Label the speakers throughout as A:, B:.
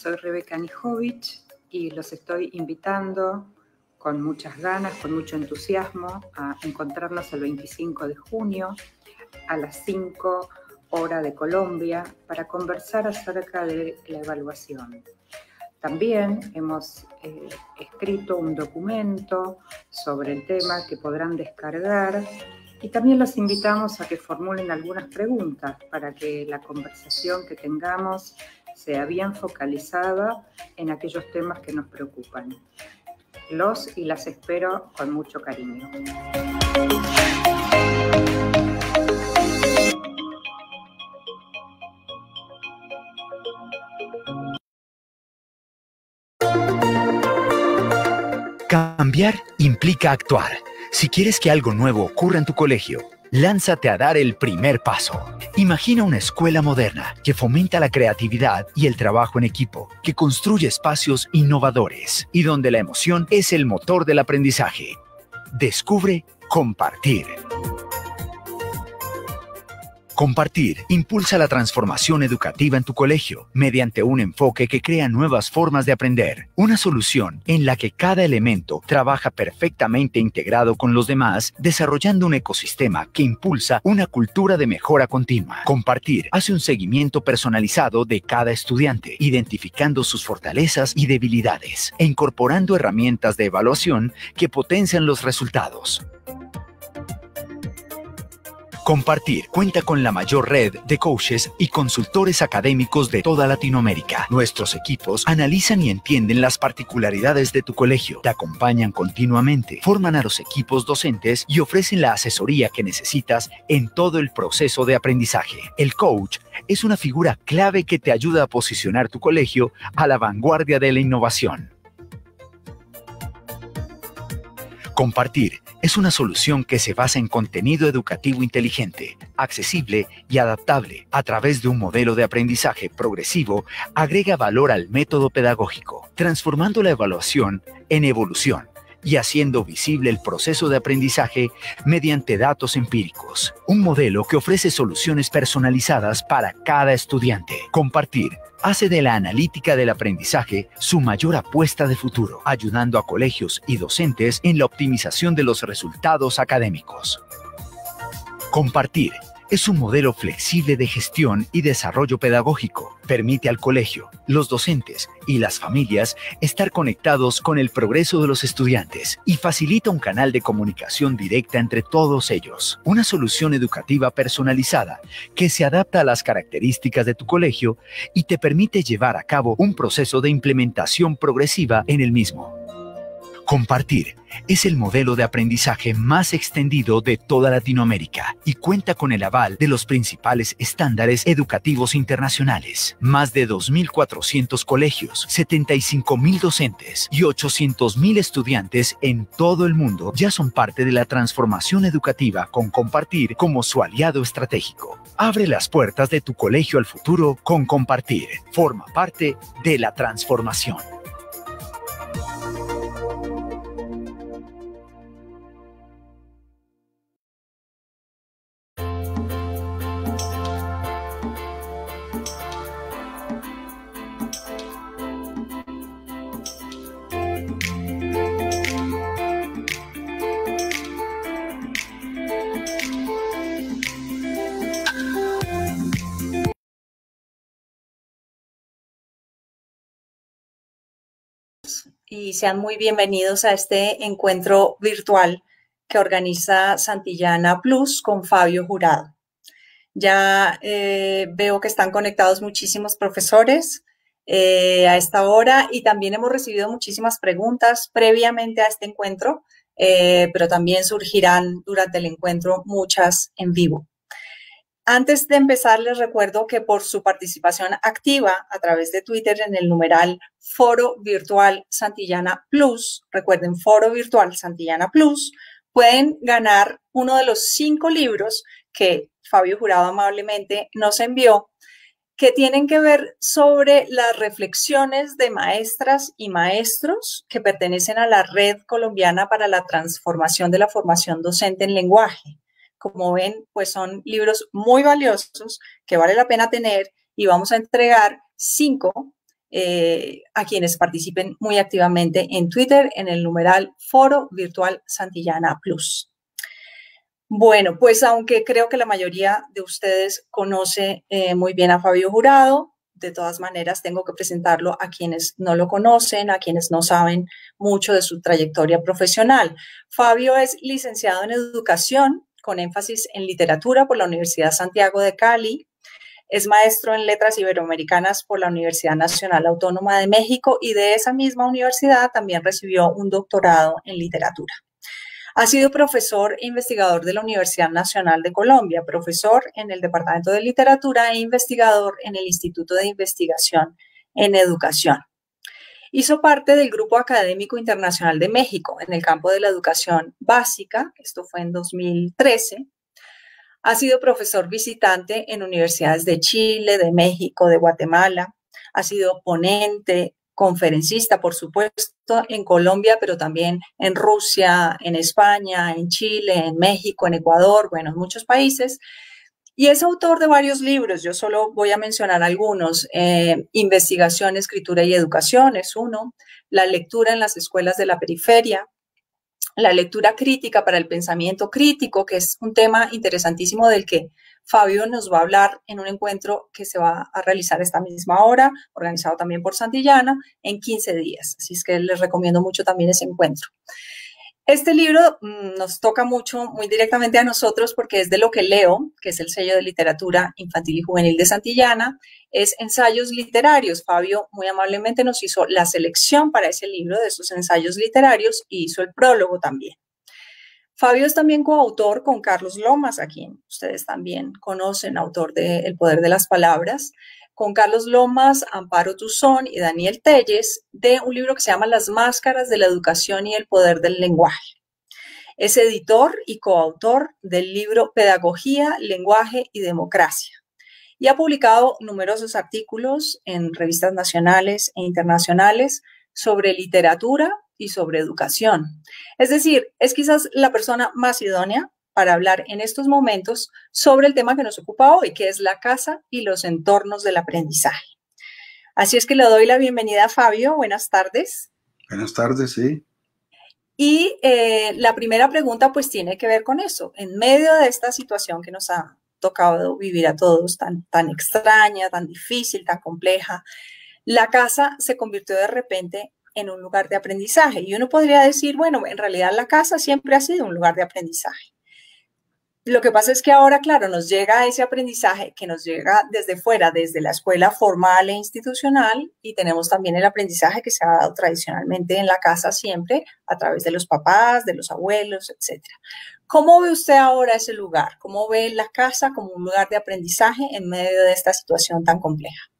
A: soy Rebeca Nijovic y los estoy invitando con muchas ganas, con mucho entusiasmo, a encontrarnos el 25 de junio a las 5 hora de Colombia para conversar acerca de la evaluación. También hemos eh, escrito un documento sobre el tema que podrán descargar y también los invitamos a que formulen algunas preguntas para que la conversación que tengamos se habían focalizado en aquellos temas que nos preocupan. Los y las espero con mucho cariño.
B: Cambiar implica actuar. Si quieres que algo nuevo ocurra en tu colegio, lánzate a dar el primer paso. Imagina una escuela moderna que fomenta la creatividad y el trabajo en equipo, que construye espacios innovadores y donde la emoción es el motor del aprendizaje. Descubre compartir. Compartir impulsa la transformación educativa en tu colegio mediante un enfoque que crea nuevas formas de aprender, una solución en la que cada elemento trabaja perfectamente integrado con los demás, desarrollando un ecosistema que impulsa una cultura de mejora continua. Compartir hace un seguimiento personalizado de cada estudiante, identificando sus fortalezas y debilidades e incorporando herramientas de evaluación que potencian los resultados. Compartir cuenta con la mayor red de coaches y consultores académicos de toda Latinoamérica. Nuestros equipos analizan y entienden las particularidades de tu colegio, te acompañan continuamente, forman a los equipos docentes y ofrecen la asesoría que necesitas en todo el proceso de aprendizaje. El coach es una figura clave que te ayuda a posicionar tu colegio a la vanguardia de la innovación. Compartir es una solución que se basa en contenido educativo inteligente, accesible y adaptable. A través de un modelo de aprendizaje progresivo, agrega valor al método pedagógico, transformando la evaluación en evolución y haciendo visible el proceso de aprendizaje mediante datos empíricos, un modelo que ofrece soluciones personalizadas para cada estudiante. Compartir hace de la analítica del aprendizaje su mayor apuesta de futuro, ayudando a colegios y docentes en la optimización de los resultados académicos. Compartir es un modelo flexible de gestión y desarrollo pedagógico. Permite al colegio, los docentes y las familias estar conectados con el progreso de los estudiantes y facilita un canal de comunicación directa entre todos ellos. Una solución educativa personalizada que se adapta a las características de tu colegio y te permite llevar a cabo un proceso de implementación progresiva en el mismo. Compartir es el modelo de aprendizaje más extendido de toda Latinoamérica y cuenta con el aval de los principales estándares educativos internacionales. Más de 2.400 colegios, 75.000 docentes y 800.000 estudiantes en todo el mundo ya son parte de la transformación educativa con Compartir como su aliado estratégico. Abre las puertas de tu colegio al futuro con Compartir. Forma parte de la transformación.
A: y sean muy bienvenidos a este encuentro virtual que organiza Santillana Plus con Fabio Jurado. Ya eh, veo que están conectados muchísimos profesores eh, a esta hora y también hemos recibido muchísimas preguntas previamente a este encuentro, eh, pero también surgirán durante el encuentro muchas en vivo. Antes de empezar, les recuerdo que por su participación activa a través de Twitter en el numeral Foro Virtual Santillana Plus, recuerden Foro Virtual Santillana Plus, pueden ganar uno de los cinco libros que Fabio Jurado amablemente nos envió, que tienen que ver sobre las reflexiones de maestras y maestros que pertenecen a la Red Colombiana para la Transformación de la Formación Docente en Lenguaje. Como ven, pues son libros muy valiosos que vale la pena tener y vamos a entregar cinco eh, a quienes participen muy activamente en Twitter en el numeral Foro Virtual Santillana Plus. Bueno, pues aunque creo que la mayoría de ustedes conoce eh, muy bien a Fabio Jurado, de todas maneras tengo que presentarlo a quienes no lo conocen, a quienes no saben mucho de su trayectoria profesional. Fabio es licenciado en educación con énfasis en literatura por la Universidad Santiago de Cali. Es maestro en letras iberoamericanas por la Universidad Nacional Autónoma de México y de esa misma universidad también recibió un doctorado en literatura. Ha sido profesor e investigador de la Universidad Nacional de Colombia, profesor en el Departamento de Literatura e investigador en el Instituto de Investigación en Educación. Hizo parte del Grupo Académico Internacional de México en el campo de la educación básica, esto fue en 2013. Ha sido profesor visitante en universidades de Chile, de México, de Guatemala. Ha sido ponente, conferencista, por supuesto, en Colombia, pero también en Rusia, en España, en Chile, en México, en Ecuador, bueno, en muchos países. Y es autor de varios libros, yo solo voy a mencionar algunos. Eh, Investigación, Escritura y Educación es uno, La lectura en las escuelas de la periferia, la lectura crítica para el pensamiento crítico, que es un tema interesantísimo del que Fabio nos va a hablar en un encuentro que se va a realizar esta misma hora, organizado también por Santillana, en 15 días. Así es que les recomiendo mucho también ese encuentro. Este libro mm, nos toca mucho, muy directamente a nosotros, porque es de lo que leo, que es el sello de literatura infantil y juvenil de Santillana, es ensayos literarios. Fabio muy amablemente nos hizo la selección para ese libro de sus ensayos literarios y hizo el prólogo también. Fabio es también coautor con Carlos Lomas, a quien ustedes también conocen, autor de El Poder de las Palabras con Carlos Lomas, Amparo Tuzón y Daniel Telles de un libro que se llama Las máscaras de la educación y el poder del lenguaje. Es editor y coautor del libro Pedagogía, Lenguaje y Democracia y ha publicado numerosos artículos en revistas nacionales e internacionales sobre literatura y sobre educación. Es decir, es quizás la persona más idónea para hablar en estos momentos sobre el tema que nos ocupa hoy, que es la casa y los entornos del aprendizaje. Así es que le doy la bienvenida a Fabio. Buenas tardes.
C: Buenas tardes, sí.
A: Y eh, la primera pregunta pues tiene que ver con eso. En medio de esta situación que nos ha tocado vivir a todos, tan, tan extraña, tan difícil, tan compleja, la casa se convirtió de repente en un lugar de aprendizaje. Y uno podría decir, bueno, en realidad la casa siempre ha sido un lugar de aprendizaje. Lo que pasa es que ahora, claro, nos llega ese aprendizaje que nos llega desde fuera, desde la escuela formal e institucional, y tenemos también el aprendizaje que se ha dado tradicionalmente en la casa siempre, a través de los papás, de los abuelos, etc. ¿Cómo ve usted ahora ese lugar? ¿Cómo ve la casa como un lugar de aprendizaje en medio de esta situación tan compleja?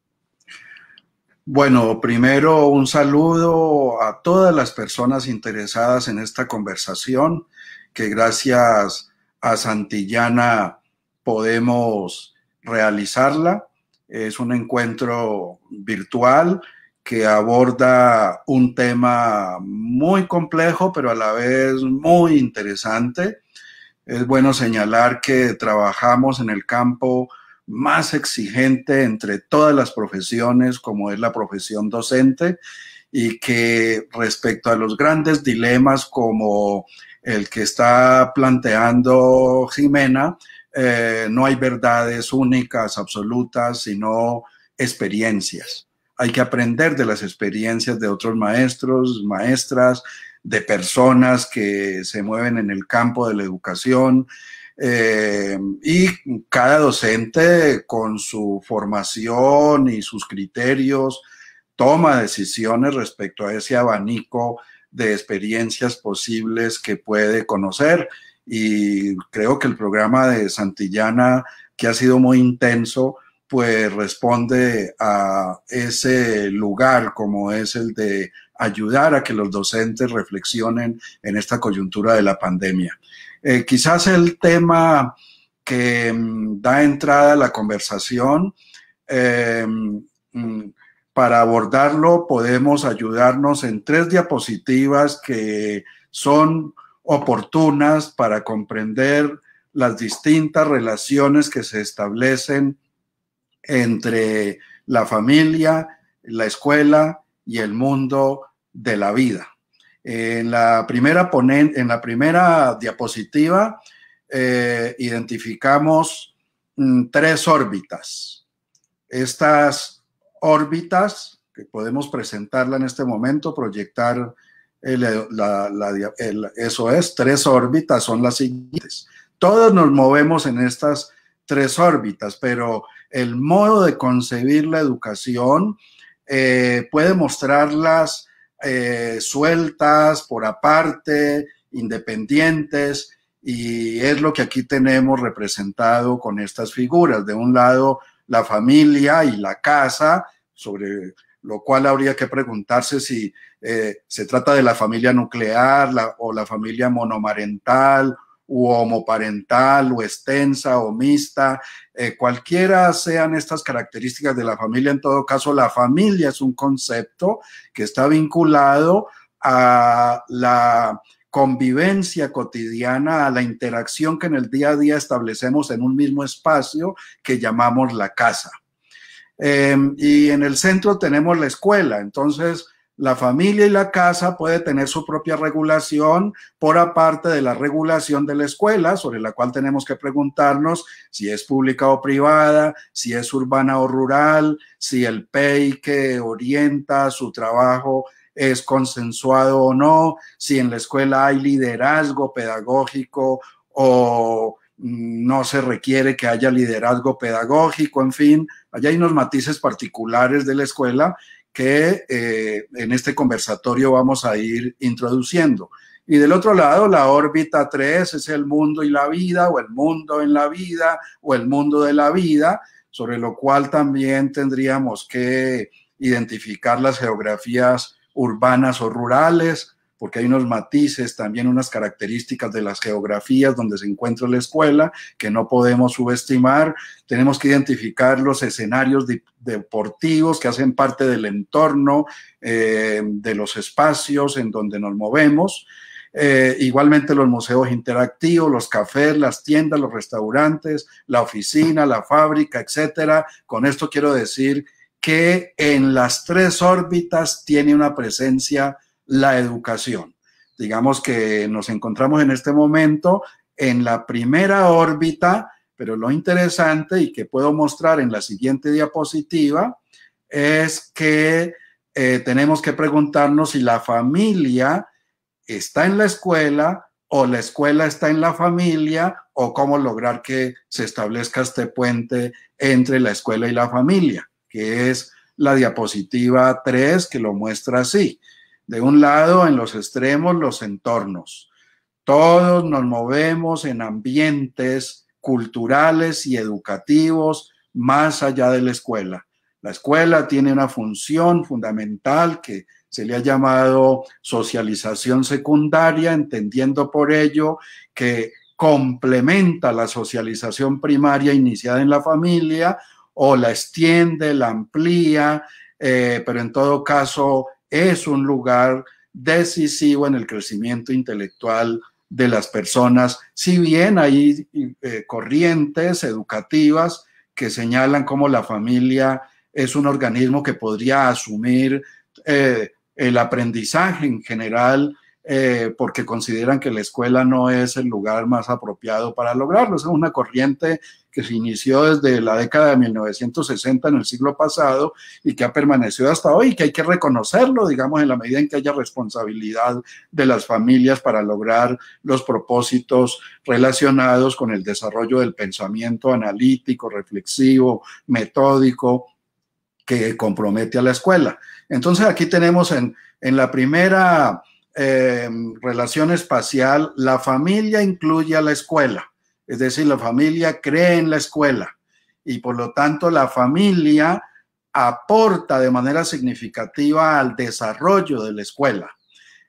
C: Bueno, primero un saludo a todas las personas interesadas en esta conversación, que gracias a Santillana podemos realizarla. Es un encuentro virtual que aborda un tema muy complejo, pero a la vez muy interesante. Es bueno señalar que trabajamos en el campo más exigente entre todas las profesiones, como es la profesión docente, y que respecto a los grandes dilemas como el que está planteando Jimena, eh, no hay verdades únicas, absolutas, sino experiencias. Hay que aprender de las experiencias de otros maestros, maestras, de personas que se mueven en el campo de la educación. Eh, y cada docente con su formación y sus criterios toma decisiones respecto a ese abanico de experiencias posibles que puede conocer. Y creo que el programa de Santillana, que ha sido muy intenso, pues responde a ese lugar como es el de ayudar a que los docentes reflexionen en esta coyuntura de la pandemia. Eh, quizás el tema que mm, da entrada a la conversación eh, mm, para abordarlo podemos ayudarnos en tres diapositivas que son oportunas para comprender las distintas relaciones que se establecen entre la familia, la escuela y el mundo de la vida. En la primera, en la primera diapositiva eh, identificamos mm, tres órbitas. Estas órbitas, que podemos presentarla en este momento, proyectar eso es, tres órbitas son las siguientes. Todos nos movemos en estas tres órbitas, pero el modo de concebir la educación eh, puede mostrarlas eh, sueltas, por aparte, independientes, y es lo que aquí tenemos representado con estas figuras. De un lado, la familia y la casa, sobre lo cual habría que preguntarse si eh, se trata de la familia nuclear o la familia monomarental u homoparental o extensa o mixta, eh, cualquiera sean estas características de la familia, en todo caso, la familia es un concepto que está vinculado a la convivencia cotidiana, a la interacción que en el día a día establecemos en un mismo espacio que llamamos la casa. Em, y en el centro tenemos la escuela, entonces la familia y la casa puede tener su propia regulación por aparte de la regulación de la escuela, sobre la cual tenemos que preguntarnos si es pública o privada, si es urbana o rural, si el PEI que orienta su trabajo es consensuado o no, si en la escuela hay liderazgo pedagógico o mm, no se requiere que haya liderazgo pedagógico, en fin, allá hay unos matices particulares de la escuela que eh, en este conversatorio vamos a ir introduciendo. Y del otro lado, la órbita 3 es el mundo y la vida, o el mundo en la vida, o el mundo de la vida, sobre lo cual también tendríamos que identificar las geografías urbanas o rurales, porque hay unos matices, también unas características de las geografías donde se encuentra la escuela que no podemos subestimar. Tenemos que identificar los escenarios deportivos que hacen parte del entorno, eh, de los espacios en donde nos movemos. Eh, igualmente los museos interactivos, los cafés, las tiendas, los restaurantes, la oficina, la fábrica, etcétera. Con esto quiero decir que en las tres órbitas tiene una presencia la educación. Digamos que nos encontramos en este momento en la primera órbita, pero lo interesante y que puedo mostrar en la siguiente diapositiva es que eh, tenemos que preguntarnos si la familia está en la escuela o la escuela está en la familia o cómo lograr que se establezca este puente entre la escuela y la familia que es la diapositiva 3, que lo muestra así. De un lado, en los extremos, los entornos. Todos nos movemos en ambientes culturales y educativos más allá de la escuela. La escuela tiene una función fundamental que se le ha llamado socialización secundaria, entendiendo por ello que complementa la socialización primaria iniciada en la familia o la extiende, la amplía, eh, pero en todo caso es un lugar decisivo en el crecimiento intelectual de las personas, si bien hay eh, corrientes educativas que señalan cómo la familia es un organismo que podría asumir eh, el aprendizaje en general eh, porque consideran que la escuela no es el lugar más apropiado para lograrlo. Es una corriente que se inició desde la década de 1960 en el siglo pasado y que ha permanecido hasta hoy y que hay que reconocerlo, digamos, en la medida en que haya responsabilidad de las familias para lograr los propósitos relacionados con el desarrollo del pensamiento analítico, reflexivo, metódico, que compromete a la escuela. Entonces aquí tenemos en, en la primera Em, relación espacial, la familia incluye a la escuela, es decir, la familia cree en la escuela y por lo tanto la familia aporta de manera significativa al desarrollo de la escuela.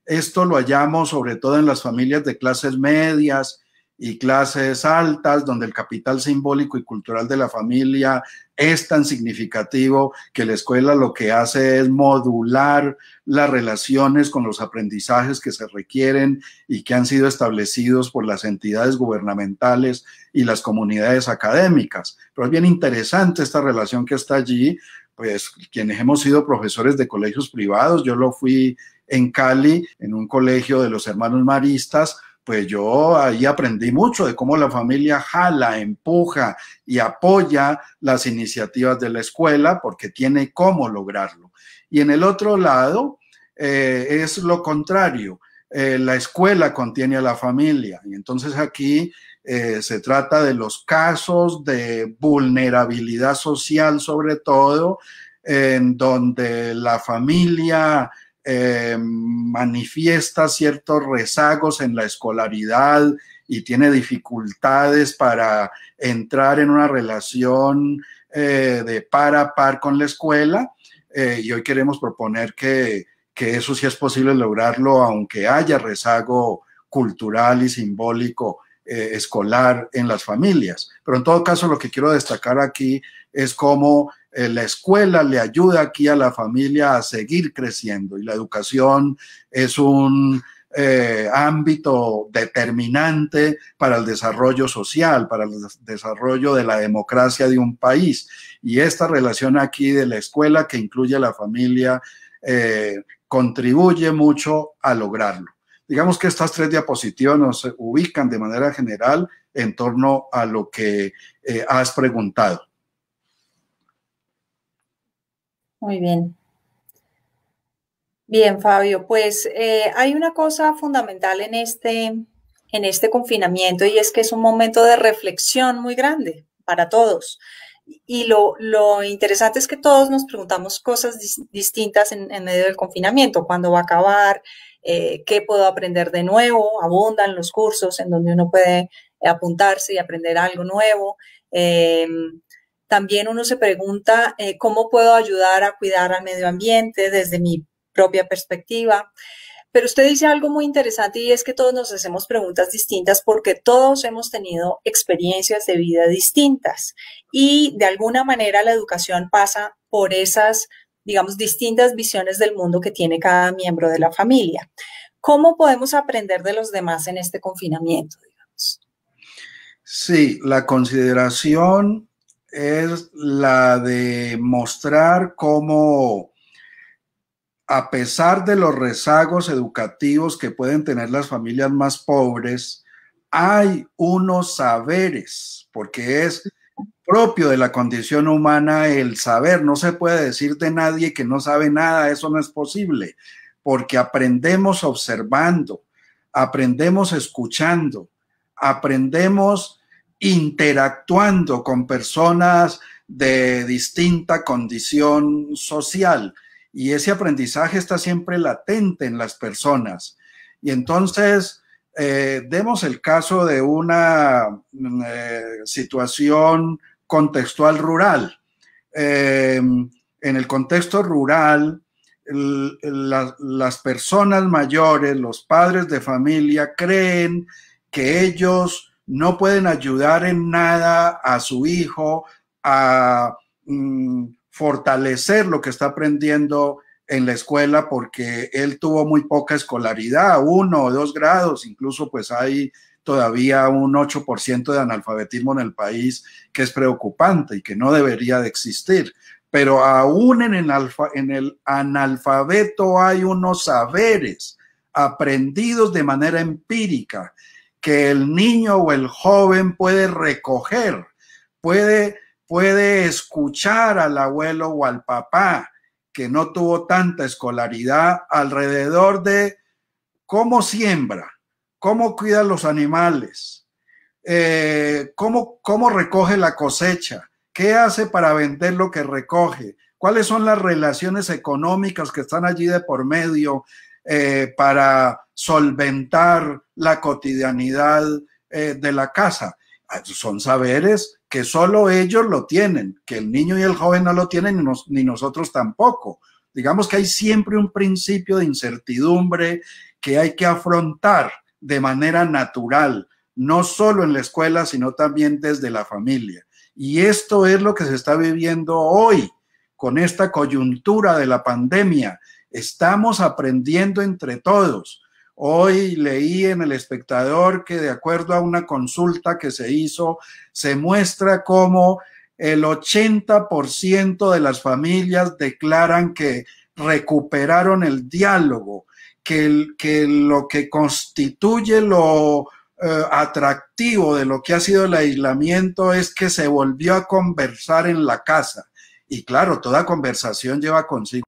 C: Esto lo hallamos sobre todo en las familias de clases medias, y clases altas, donde el capital simbólico y cultural de la familia es tan significativo que la escuela lo que hace es modular las relaciones con los aprendizajes que se requieren y que han sido establecidos por las entidades gubernamentales y las comunidades académicas. Pero es bien interesante esta relación que está allí, pues quienes hemos sido profesores de colegios privados, yo lo fui en Cali, en un colegio de los hermanos maristas, pues yo ahí aprendí mucho de cómo la familia jala, empuja y apoya las iniciativas de la escuela porque tiene cómo lograrlo. Y en el otro lado eh, es lo contrario. Eh, la escuela contiene a la familia. Y entonces aquí eh, se trata de los casos de vulnerabilidad social sobre todo, en donde la familia eh, manifiesta ciertos rezagos en la escolaridad y tiene dificultades para entrar en una relación eh, de par a par con la escuela. Eh, y hoy queremos proponer que, que, eso sí es posible lograrlo, aunque haya rezago cultural y simbólico escolar en las familias. Pero en todo caso, lo que quiero destacar aquí es cómo eh, la escuela le ayuda aquí a la familia a seguir creciendo y la educación es un eh, ámbito determinante para el desarrollo social, para el desarrollo de la democracia de un país. Y esta relación aquí de la escuela que incluye a la familia eh, contribuye mucho a lograrlo. Digamos que estas tres diapositivas nos ubican de manera general en torno a lo que has preguntado.
A: Muy bien. Bien, Fabio, pues eh, hay una cosa fundamental en este, en este confinamiento y es que es un momento de reflexión muy grande para todos. Y lo, lo interesante es que todos nos preguntamos cosas distintas en, medio del confinamiento, cuándo va a acabar, eh, qué puedo aprender de nuevo, abundan los cursos en donde uno puede apuntarse y aprender algo nuevo. Eh, también uno se pregunta eh, cómo puedo ayudar a cuidar al medio ambiente desde mi propia perspectiva. Pero usted dice algo muy interesante y es que todos nos hacemos preguntas distintas porque todos hemos tenido experiencias de vida distintas y de alguna manera la educación pasa por esas, digamos, distintas visiones del mundo que tiene cada miembro de la familia. ¿Cómo podemos aprender de los demás en este confinamiento,
C: Sí, la consideración es la de mostrar cómo, a pesar de los rezagos educativos que pueden tener las familias más pobres, hay unos saberes, porque es propio de la condición humana el saber. No se puede decir de nadie que no sabe nada, eso no es posible, porque aprendemos observando, aprendemos escuchando, aprendemos interactuando con personas de distinta condición social y ese aprendizaje está siempre latente en las personas. Y entonces, eh, demos el caso de una mm, eh, situación contextual rural. Em, en el contexto rural, las personas mayores, los padres de familia, creen que ellos no pueden ayudar en nada a su hijo a mm, fortalecer lo que está aprendiendo en la escuela porque él tuvo muy poca escolaridad, uno o dos grados, incluso pues hay todavía un 8% de analfabetismo en el país que es preocupante y que no debería de existir. Pero aún en en el analfabeto hay unos saberes aprendidos de manera empírica que el niño o el joven puede recoger, puede, puede escuchar al abuelo o al papá que no tuvo tanta escolaridad alrededor de cómo siembra, cómo cuida los animales, eh, cómo, cómo recoge la cosecha, qué hace para vender lo que recoge, cuáles son las relaciones económicas que están allí de por medio eh, para solventar la cotidianidad eh, de la casa. Ah, son saberes que solo ellos lo tienen, que el niño y el joven no lo tienen, ni nosotros tampoco. Digamos que hay siempre un principio de incertidumbre que hay que afrontar de manera natural, no solo en la escuela, sino también desde la familia. Y esto es lo que se está viviendo hoy con esta coyuntura de la pandemia. Estamos aprendiendo entre todos. Hoy leí en El Espectador que de acuerdo a una consulta que se hizo, se muestra cómo el 80% de las familias declaran que recuperaron el diálogo, que, lo que constituye lo eh, atractivo de lo que ha sido el aislamiento es que se volvió a conversar en la casa. Y claro, toda conversación lleva consigo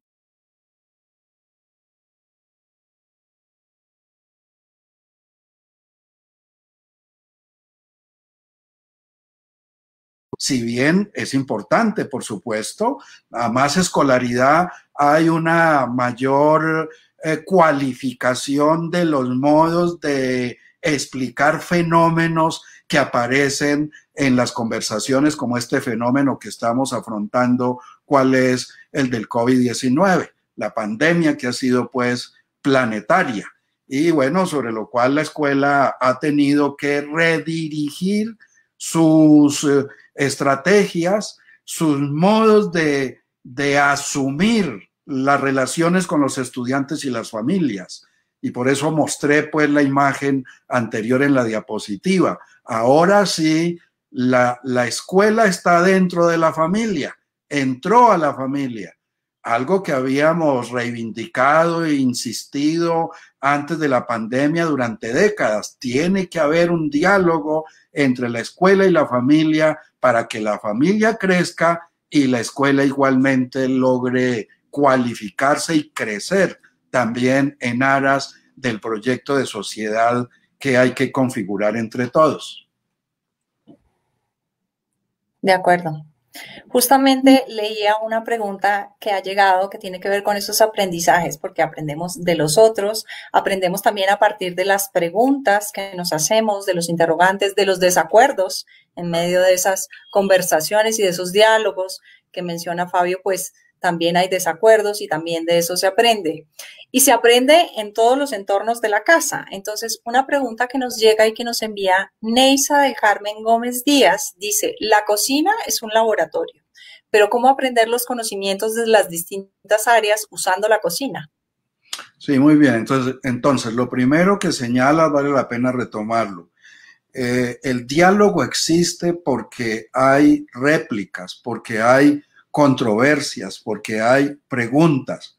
C: si bien es importante, por supuesto, a más escolaridad hay una mayor eh, cualificación de los modos de explicar fenómenos que aparecen en las conversaciones como este fenómeno que estamos afrontando, cuál es el del COVID-19, la pandemia que ha sido pues planetaria y bueno, sobre lo cual la escuela ha tenido que redirigir sus eh, estrategias, sus modos de, de asumir las relaciones con los estudiantes y las familias. Y por eso mostré pues la imagen anterior en la diapositiva. Ahora sí, la, la escuela está dentro de la familia, entró a la familia algo que habíamos reivindicado e insistido antes de la pandemia durante décadas. Tiene que haber un diálogo entre la escuela y la familia para que la familia crezca y la escuela igualmente logre cualificarse y crecer también en aras del proyecto de sociedad que hay que configurar entre todos.
A: De acuerdo. Justamente leía una pregunta que ha llegado que tiene que ver con esos aprendizajes, porque aprendemos de los otros, aprendemos también a partir de las preguntas que nos hacemos, de los interrogantes, de los desacuerdos en medio de esas conversaciones y de esos diálogos que menciona Fabio, pues también hay desacuerdos y también de eso se aprende. Y se aprende en todos los entornos de la casa. Entonces, una pregunta que nos llega y que nos envía Neisa de Carmen Gómez Díaz dice, la cocina es un laboratorio, pero ¿cómo aprender los conocimientos de las distintas áreas usando la cocina?
C: Sí, muy bien. Entonces, entonces lo primero que señala vale la pena retomarlo. Eh, el diálogo existe porque hay réplicas, porque hay controversias, porque hay preguntas.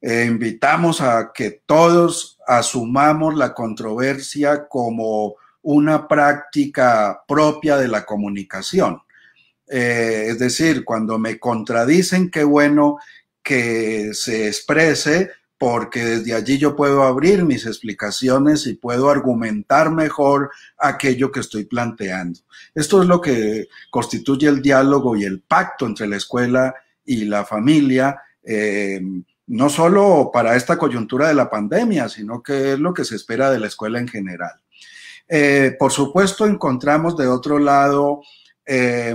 C: E invitamos a que todos asumamos la controversia como una práctica propia de la comunicación. Eh, es decir, cuando me contradicen, qué bueno que se exprese porque desde allí yo puedo abrir mis explicaciones y puedo argumentar mejor aquello que estoy planteando. Esto es lo que constituye el diálogo y el pacto entre la escuela y la familia. Eh, no solo para esta coyuntura de la pandemia, sino que es lo que se espera de la escuela en general. Eh, por supuesto, encontramos de otro lado eh,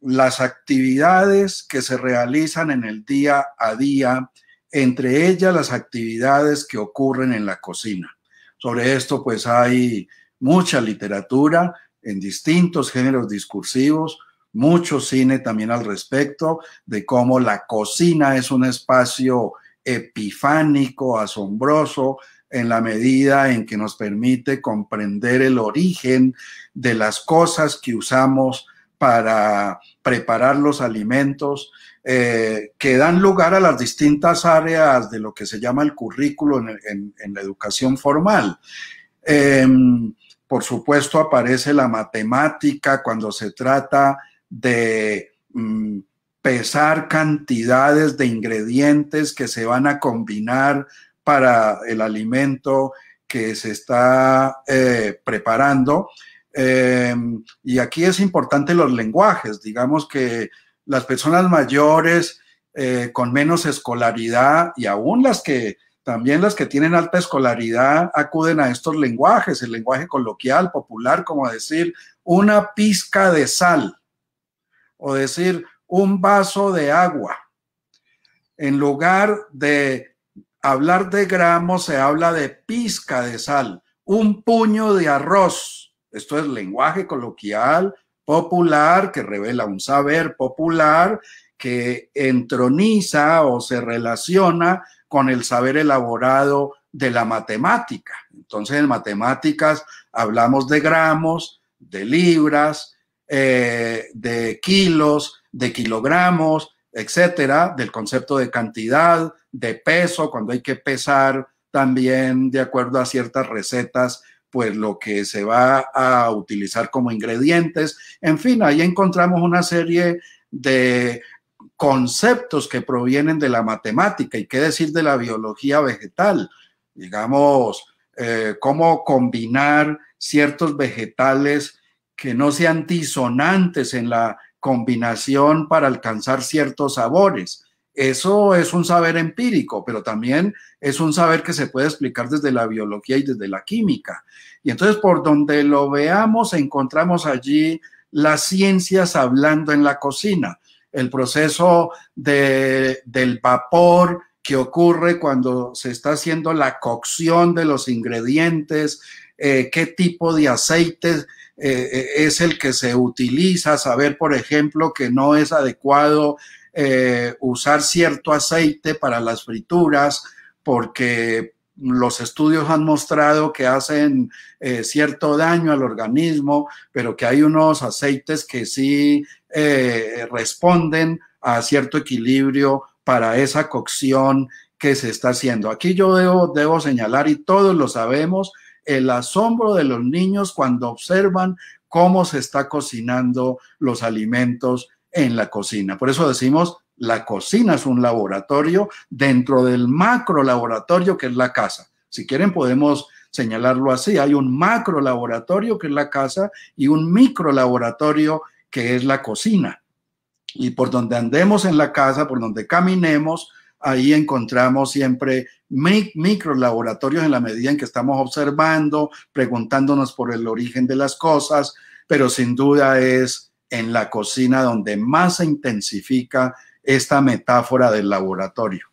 C: las actividades que se realizan en el día a día entre ellas las actividades que ocurren en la cocina. Sobre esto pues hay mucha literatura en distintos géneros discursivos, mucho cine también al respecto de cómo la cocina es un espacio epifánico, asombroso, en la medida en que nos permite comprender el origen de las cosas que usamos para preparar los alimentos, eh, que dan lugar a las distintas áreas de lo que se llama el currículo en, la educación formal. Em, por supuesto, aparece la matemática cuando se trata de mm, pesar cantidades de ingredientes que se van a combinar para el alimento que se está eh, preparando. Em, y aquí es importante los lenguajes, digamos que las personas mayores eh, con menos escolaridad y aún las que también las que tienen alta escolaridad acuden a estos lenguajes, el lenguaje coloquial, popular, como decir una pizca de sal o decir un vaso de agua. En lugar de hablar de gramos, se habla de pizca de sal, un puño de arroz. Esto es lenguaje coloquial, popular, que revela un saber popular, que entroniza o se relaciona con el saber elaborado de la matemática. Entonces, en matemáticas hablamos de gramos, de libras, eh, de kilos, de kilogramos, etcétera, del concepto de cantidad, de peso, cuando hay que pesar también de acuerdo a ciertas recetas pues lo que se va a utilizar como ingredientes. En fin, ahí encontramos una serie de conceptos que provienen de la matemática y qué decir de la biología vegetal. Digamos, eh, cómo combinar ciertos vegetales que no sean disonantes en la combinación para alcanzar ciertos sabores. Eso es un saber empírico, pero también es un saber que se puede explicar desde la biología y desde la química. Y entonces, por donde lo veamos, encontramos allí las ciencias hablando en la cocina, el proceso del vapor que ocurre cuando se está haciendo la cocción de los ingredientes, eh, qué tipo de aceite eh, eh, es el que se utiliza, saber, por ejemplo, que no es adecuado eh, usar cierto aceite para las frituras, porque los estudios han mostrado que hacen eh, cierto daño al organismo, pero que hay unos aceites que sí eh, responden a cierto equilibrio para esa cocción que se está haciendo. Aquí yo debo, debo señalar, y todos lo sabemos, el asombro de los niños cuando observan cómo se está cocinando los alimentos en la cocina. Por eso decimos, la cocina es un laboratorio dentro del macro laboratorio que es la casa. Si quieren podemos señalarlo así. Hay un macro laboratorio que es la casa y un micro laboratorio que es la cocina. Y por donde andemos en la casa, por donde caminemos, ahí encontramos siempre micro laboratorios en la medida en que estamos observando, preguntándonos por el origen de las cosas, pero sin duda es en la cocina donde más se intensifica esta metáfora del laboratorio.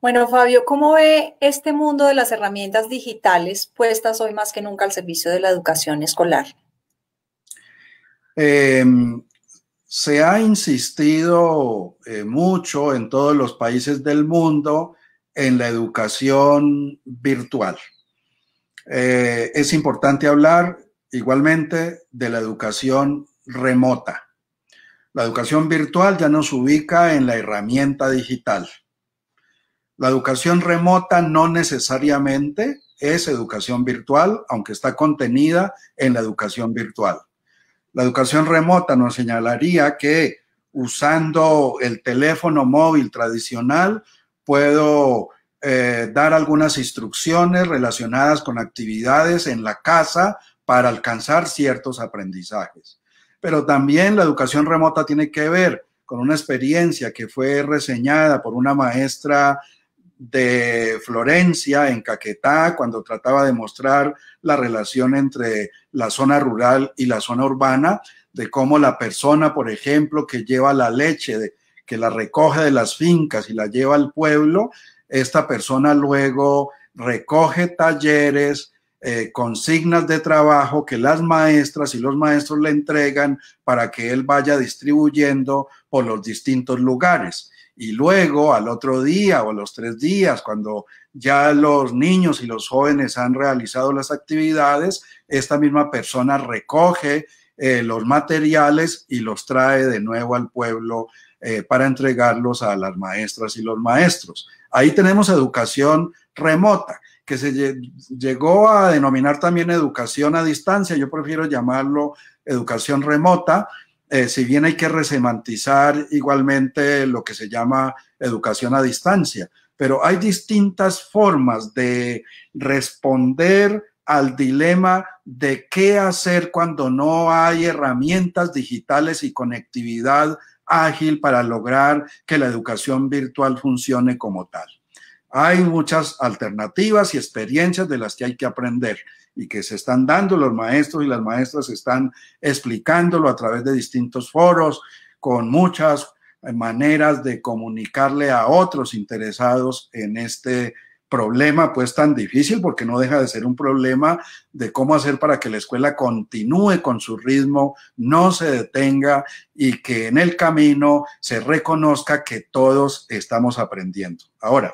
A: Bueno, Fabio, ¿cómo ve este mundo de las herramientas digitales puestas hoy más que nunca al servicio de la educación escolar?
C: Em, se ha insistido eh, mucho en todos los países del mundo en la educación virtual. Eh, es importante hablar igualmente de la educación remota. La educación virtual ya nos ubica en la herramienta digital. La educación remota no necesariamente es educación virtual, aunque está contenida en la educación virtual. La educación remota nos señalaría que usando el teléfono móvil tradicional puedo eh, dar algunas instrucciones relacionadas con actividades en la casa para alcanzar ciertos aprendizajes. Pero también la educación remota tiene que ver con una experiencia que fue reseñada por una maestra de Florencia, en Caquetá, cuando trataba de mostrar la relación entre la zona rural y la zona urbana, de cómo la persona, por ejemplo, que lleva la leche, que la recoge de las fincas y la lleva al pueblo, esta persona luego recoge talleres, eh, consignas de trabajo que las maestras y los maestros le entregan para que él vaya distribuyendo por los distintos lugares. Y luego al otro día o a los tres días, cuando ya los niños y los jóvenes han realizado las actividades, esta misma persona recoge eh, los materiales y los trae de nuevo al pueblo eh, para entregarlos a las maestras y los maestros. Ahí tenemos educación remota que se llegó a denominar también educación a distancia, yo prefiero llamarlo educación remota, eh, si bien hay que resemantizar igualmente lo que se llama educación a distancia, pero hay distintas formas de responder al dilema de qué hacer cuando no hay herramientas digitales y conectividad ágil para lograr que la educación virtual funcione como tal. Hay muchas alternativas y experiencias de las que hay que aprender y que se están dando los maestros y las maestras están explicándolo a través de distintos foros, con muchas maneras de comunicarle a otros interesados en este problema pues tan difícil porque no deja de ser un problema de cómo hacer para que la escuela continúe con su ritmo, no se detenga y que en el camino se reconozca que todos estamos aprendiendo. Ahora,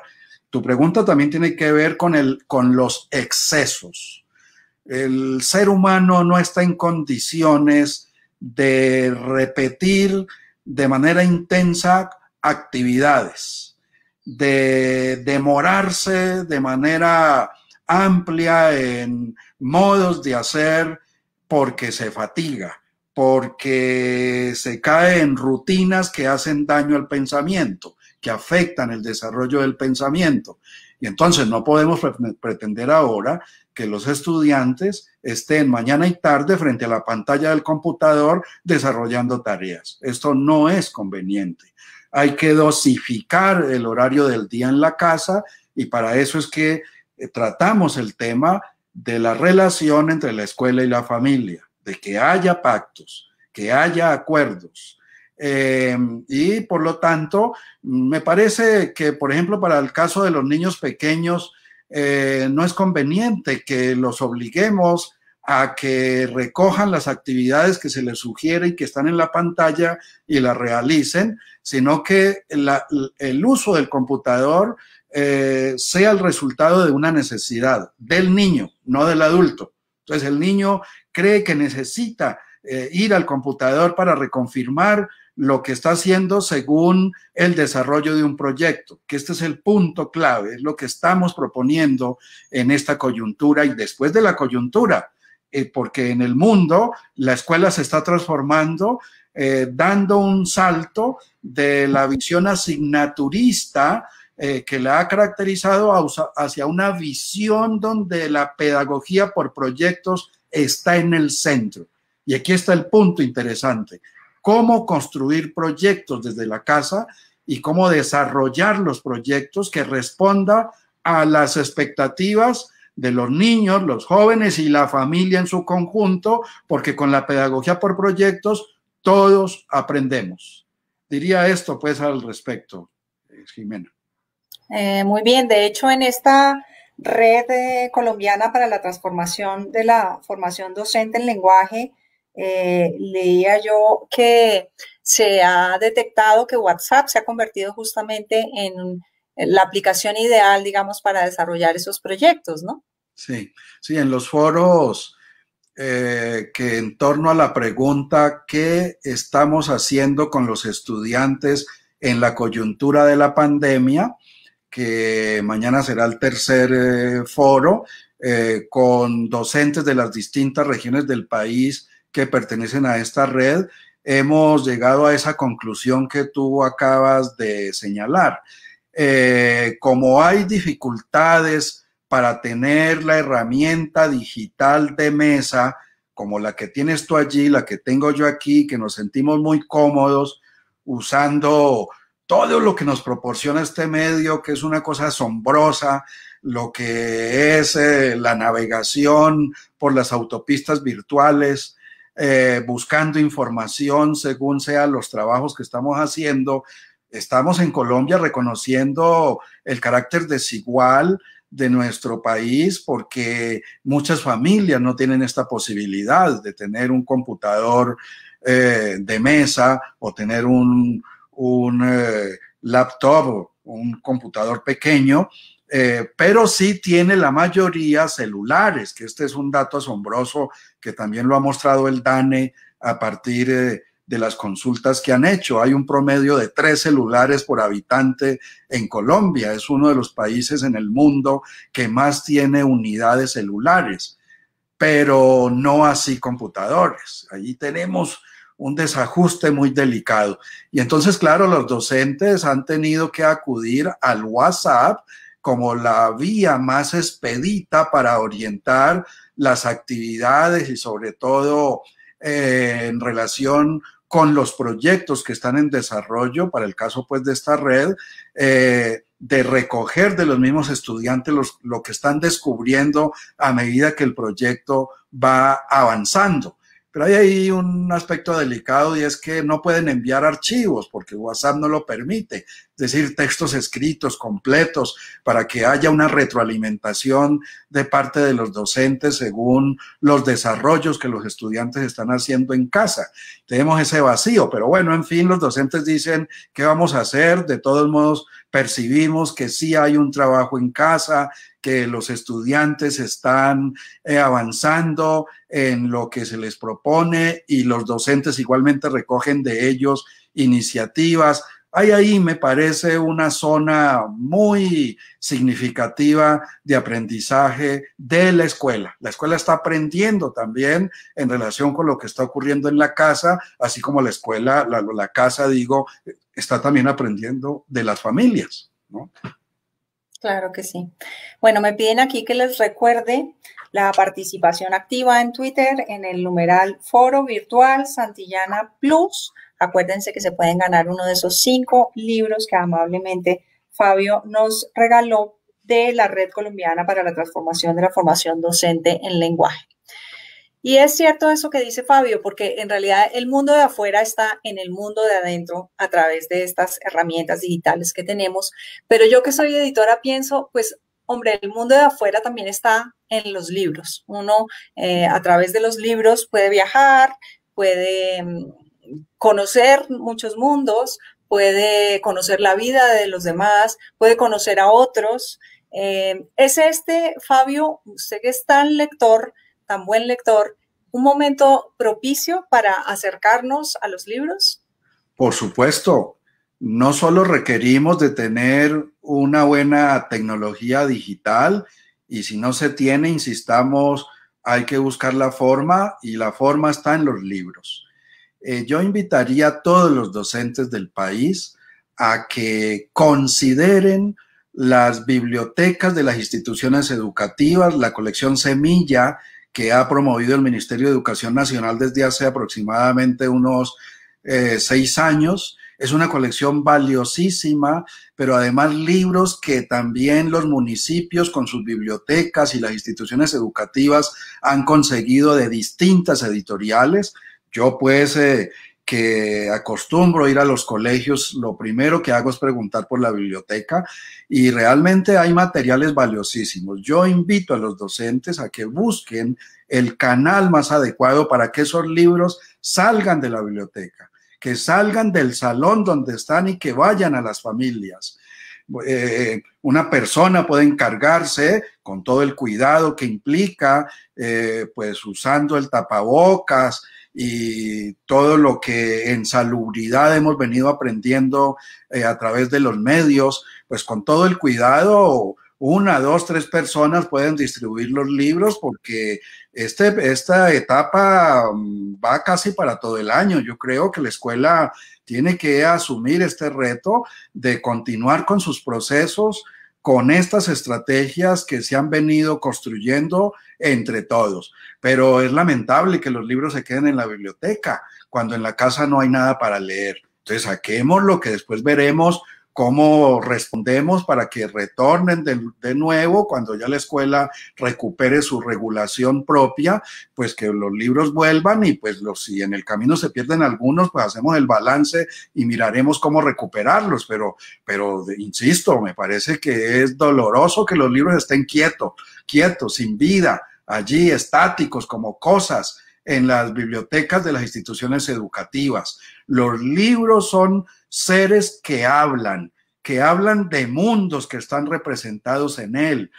C: tu pregunta también tiene que ver con, con los excesos. El ser humano no está en condiciones de repetir de manera intensa actividades, de demorarse de manera amplia en modos de hacer porque se fatiga, porque se cae en rutinas que hacen daño al pensamiento que afectan el desarrollo del pensamiento. Y entonces no podemos pretender ahora que los estudiantes estén mañana y tarde frente a la pantalla del computador desarrollando tareas. Esto no es conveniente. Hay que dosificar el horario del día en la casa y para eso es que eh, tratamos el tema de la relación entre la escuela y la familia, de que haya pactos, que haya acuerdos, eh, y por lo tanto, me parece que, por ejemplo, para el caso de los niños pequeños, eh, no es conveniente que los obliguemos a que recojan las actividades que se les sugiere y que están en la pantalla y las realicen, sino que el uso del computador eh, sea el resultado de una necesidad del niño, no del adulto. Entonces el niño cree que necesita ir al computador para reconfirmar lo que está haciendo según el desarrollo de un proyecto, que este es el punto clave, es lo que estamos proponiendo en esta coyuntura y después de la coyuntura, eh, porque en el mundo la escuela se está transformando, eh, dando un salto de la visión asignaturista eh, que la ha caracterizado hacia una visión donde la pedagogía por proyectos está en el centro. Y aquí está el punto interesante cómo construir proyectos desde la casa y cómo desarrollar los proyectos que responda a las expectativas de los niños, los jóvenes y la familia en su conjunto, porque con la pedagogía por proyectos todos aprendemos. Diría esto pues al respecto, eh, Jimena.
A: Eh, muy bien, de hecho en esta red eh, colombiana para la transformación de la formación docente en lenguaje, eh, leía yo que se ha detectado que WhatsApp se ha convertido justamente en la aplicación ideal, digamos, para desarrollar esos proyectos, ¿no?
C: Sí, sí, en los foros eh, que en torno a la pregunta qué estamos haciendo con los estudiantes en la coyuntura de la pandemia, que mañana será el tercer eh, foro, con docentes de las distintas regiones del país que pertenecen a esta red, hemos llegado a esa conclusión que tú acabas de señalar. Eh, como hay dificultades para tener la herramienta digital de mesa, como la que tienes tú allí, la que tengo yo aquí, que nos sentimos muy cómodos usando todo lo que nos proporciona este medio, que es una cosa asombrosa, lo que es eh, la navegación por las autopistas virtuales, eh, buscando información según sean los trabajos que estamos haciendo. Estamos en Colombia reconociendo el carácter desigual de nuestro país porque muchas familias no tienen esta posibilidad de tener un computador eh, de mesa o tener un, eh, laptop o un computador pequeño eh, pero sí tiene la mayoría celulares, que este es un dato asombroso que también lo ha mostrado el DANE a partir eh, de las consultas que han hecho. Hay un promedio de tres celulares por habitante en Colombia. Es uno de los países en el mundo que más tiene unidades celulares, pero no así computadores. Allí tenemos un desajuste muy delicado. Y entonces, claro, los docentes han tenido que acudir al WhatsApp como la vía más expedita para orientar las actividades y sobre todo eh, en relación con los proyectos que están en desarrollo, para el caso pues de esta red, eh, de recoger de los mismos estudiantes los, lo que están descubriendo a medida que el proyecto va avanzando. Pero hay ahí un aspecto delicado y es que no pueden enviar archivos porque WhatsApp no lo permite, es decir, textos escritos completos para que haya una retroalimentación de parte de los docentes según los desarrollos que los estudiantes están haciendo en casa. Tenemos ese vacío, pero bueno, en fin, los docentes dicen qué vamos a hacer, de todos modos percibimos que sí hay un trabajo en casa, que los estudiantes están eh, avanzando en lo que se les propone y los docentes igualmente recogen de ellos iniciativas. Hay ahí, me parece, una zona muy significativa de aprendizaje de la escuela. La escuela está aprendiendo también en relación con lo que está ocurriendo en la casa, así como la escuela, la, casa, digo, está también aprendiendo de las familias,
A: Claro que sí. Bueno, me piden aquí que les recuerde la participación activa en Twitter en el numeral Foro Virtual Santillana Plus Acuérdense que se pueden ganar uno de esos cinco libros que amablemente Fabio nos regaló de la Red Colombiana para la Transformación de la Formación Docente en Lenguaje. Y es cierto eso que dice Fabio, porque en realidad el mundo de afuera está en el mundo de adentro a través de estas herramientas digitales que tenemos. Pero yo que soy editora pienso, pues, hombre, el mundo de afuera también está en los libros. Uno eh, a través de los libros puede viajar, puede mm, conocer muchos mundos, puede conocer la vida de los demás, puede conocer a otros. Eh, es este, Fabio, usted que es tan lector, tan buen lector, un momento propicio para acercarnos a los libros?
C: Por supuesto, no solo requerimos de tener una buena tecnología digital y si no se tiene, insistamos, hay que buscar la forma y la forma está en los libros. Eh, yo invitaría a todos los docentes del país a que consideren las bibliotecas de las instituciones educativas, la colección Semilla, que ha promovido el Ministerio de Educación Nacional desde hace aproximadamente unos eh, seis años. Es una colección valiosísima, pero además libros que también los municipios con sus bibliotecas y las instituciones educativas han conseguido de distintas editoriales. Yo pues eh, que acostumbro ir a los colegios, lo primero que hago es preguntar por la biblioteca y realmente hay materiales valiosísimos. Yo invito a los docentes a que busquen el canal más adecuado para que esos libros salgan de la biblioteca, que salgan del salón donde están y que vayan a las familias. Eh, una persona puede encargarse con todo el cuidado que implica, eh, pues usando el tapabocas, y todo lo que en salubridad hemos venido aprendiendo eh, a través de los medios, pues con todo el cuidado, una, dos, tres personas pueden distribuir los libros porque este, esta etapa mm, va casi para todo el año. Yo creo que la escuela tiene que asumir este reto de continuar con sus procesos con estas estrategias que se han venido construyendo entre todos. Pero es lamentable que los libros se queden en la biblioteca cuando en la casa no hay nada para leer. Entonces saquemos lo que después veremos cómo respondemos para que retornen de, nuevo cuando ya la escuela recupere su regulación propia, pues que los libros vuelvan y pues los, si en el camino se pierden algunos, pues hacemos el balance y miraremos cómo recuperarlos. Pero, pero insisto, me parece que es doloroso que los libros estén quietos, quietos, sin vida allí estáticos como cosas en las bibliotecas de las instituciones educativas. Los libros son seres que hablan, que hablan de mundos que están representados en él.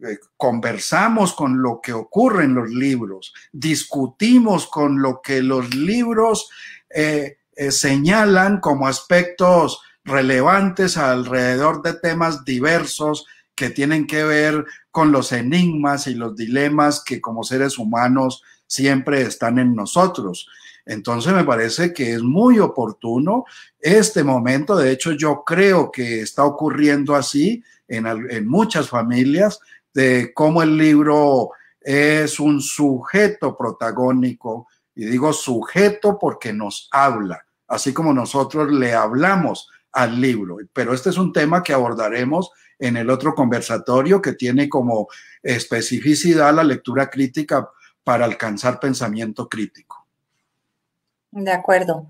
C: Eh, conversamos con lo que ocurre en los libros, discutimos con lo que los libros eh, eh, señalan como aspectos relevantes alrededor de temas diversos que tienen que ver con los enigmas y los dilemas que como seres humanos siempre están en nosotros. Entonces me parece que es muy oportuno este momento, de hecho yo creo que está ocurriendo así en, muchas familias, de cómo el libro es un sujeto protagónico, y digo sujeto porque nos habla, así como nosotros le hablamos al libro. Pero este es un tema que abordaremos en el otro conversatorio que tiene como especificidad la lectura crítica para alcanzar pensamiento crítico.
A: De acuerdo.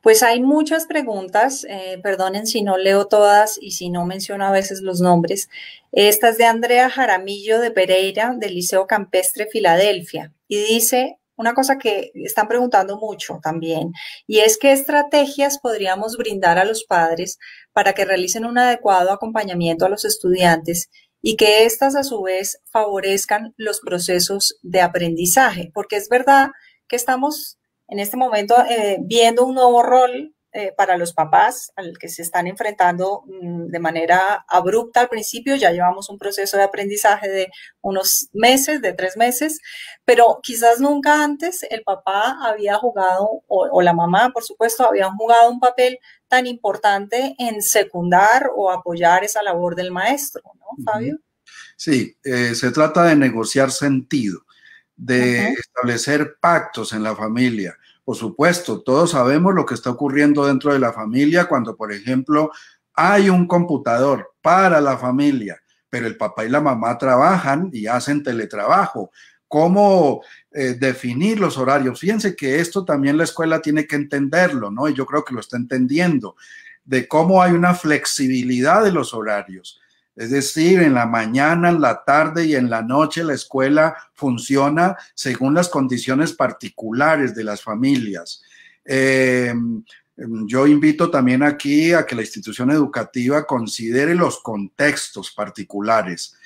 A: Pues hay muchas preguntas, eh, perdonen si no leo todas y si no menciono a veces los nombres. Esta es de Andrea Jaramillo de Pereira, del Liceo Campestre Filadelfia, y dice una cosa que están preguntando mucho también, y es qué estrategias podríamos brindar a los padres para que realicen un adecuado acompañamiento a los estudiantes y que éstas a su vez favorezcan los procesos de aprendizaje, porque es verdad que estamos en este momento eh, viendo un nuevo rol eh, para los papás al que se están enfrentando mm, de manera abrupta al principio. Ya llevamos un proceso de aprendizaje de unos meses, de tres meses, pero quizás nunca antes el papá había jugado, o, la mamá, por supuesto, había jugado un papel tan importante en secundar o apoyar esa labor del maestro, ¿no, Fabio?
C: Sí, eh, se trata de negociar sentido, de establecer pactos en la familia. Por supuesto, todos sabemos lo que está ocurriendo dentro de la familia cuando, por ejemplo, hay un computador para la familia, pero el papá y la mamá trabajan y hacen teletrabajo cómo eh, definir los horarios. Fíjense que esto también la escuela tiene que entenderlo, ¿no? Y yo creo que lo está entendiendo, de cómo hay una flexibilidad de los horarios. Es decir, en la mañana, en la tarde y en la noche la escuela funciona según las condiciones particulares de las familias. Eh, Em, yo invito también aquí a que la institución educativa considere los contextos particulares,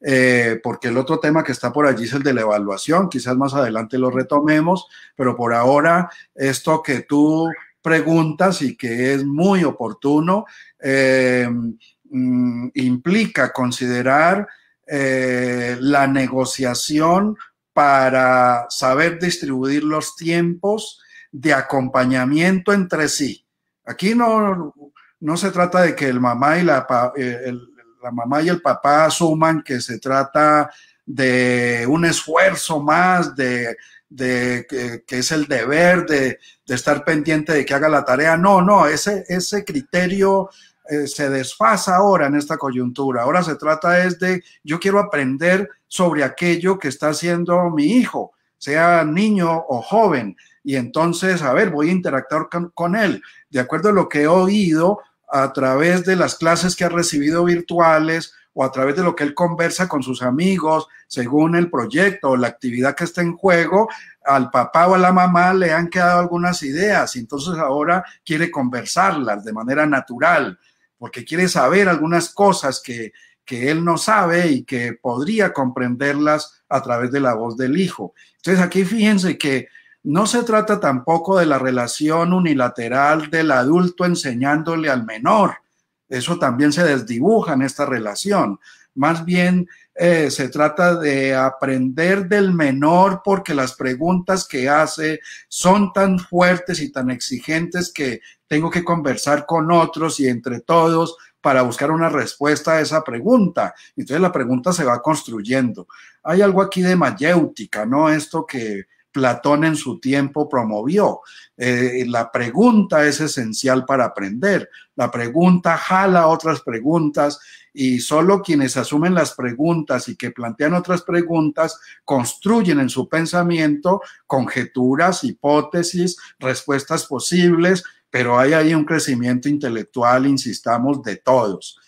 C: eh, porque el otro tema que está por allí es el de la evaluación, quizás más adelante lo retomemos, pero por ahora esto que tú preguntas y que es muy oportuno em, mm, implica considerar eh, la negociación para saber distribuir los tiempos, de acompañamiento entre sí. Aquí no, no se trata de que el mamá y la, eh, la mamá y el papá asuman que se trata de un esfuerzo más, de, que, es el deber de, estar pendiente de que haga la tarea. No, no, ese, ese criterio eh, se desfasa ahora en esta coyuntura. Ahora se trata es de yo quiero aprender sobre aquello que está haciendo mi hijo, sea niño o joven y entonces, a ver, voy a interactuar con, él. De acuerdo a lo que he oído a través de las clases que ha recibido virtuales o a través de lo que él conversa con sus amigos, según el proyecto o la actividad que está en juego, al papá o a la mamá le han quedado algunas ideas y entonces ahora quiere conversarlas de manera natural, porque quiere saber algunas cosas que, que él no sabe y que podría comprenderlas a través de la voz del hijo. Entonces aquí fíjense que no se trata tampoco de la relación unilateral del adulto enseñándole al menor. Eso también se desdibuja en esta relación. Más bien eh, se trata de aprender del menor porque las preguntas que hace son tan fuertes y tan exigentes que tengo que conversar con otros y entre todos para buscar una respuesta a esa pregunta. Entonces la pregunta se va construyendo. Hay algo aquí de mayéutica, ¿no? Esto que Platón en su tiempo promovió. Eh, la pregunta es esencial para aprender. La pregunta jala otras preguntas y solo quienes asumen las preguntas y que plantean otras preguntas construyen en su pensamiento conjeturas, hipótesis, respuestas posibles, pero hay ahí un crecimiento intelectual, insistamos, de todos.